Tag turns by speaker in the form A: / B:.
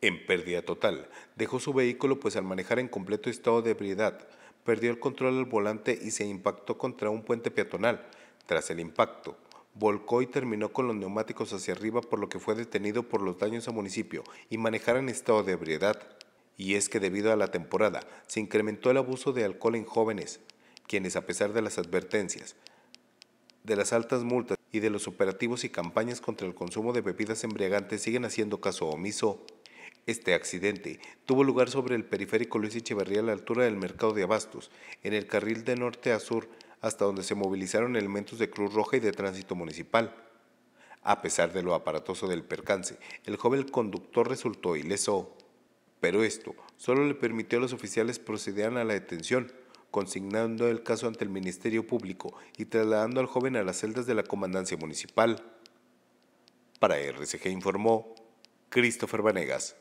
A: en pérdida total.
B: Dejó su vehículo pues al manejar en completo estado de ebriedad, perdió el control del volante y se impactó contra un puente peatonal. Tras el impacto, volcó y terminó con los neumáticos hacia arriba por lo que fue detenido por los daños a municipio y manejar en estado de ebriedad. Y es que debido a la temporada se incrementó el abuso de alcohol en jóvenes, quienes a pesar de las advertencias, de las altas multas y de los operativos y campañas contra el consumo de bebidas embriagantes siguen haciendo caso omiso este accidente tuvo lugar sobre el periférico Luis Echeverría a la altura del mercado de abastos, en el carril de norte a sur, hasta donde se movilizaron elementos de Cruz Roja y de Tránsito Municipal. A pesar de lo aparatoso del percance, el joven conductor resultó ileso. Pero esto solo le permitió a los oficiales proceder a la detención, consignando el caso ante el Ministerio Público y trasladando al joven a las celdas de la Comandancia Municipal. Para RCG informó Christopher
C: Vanegas.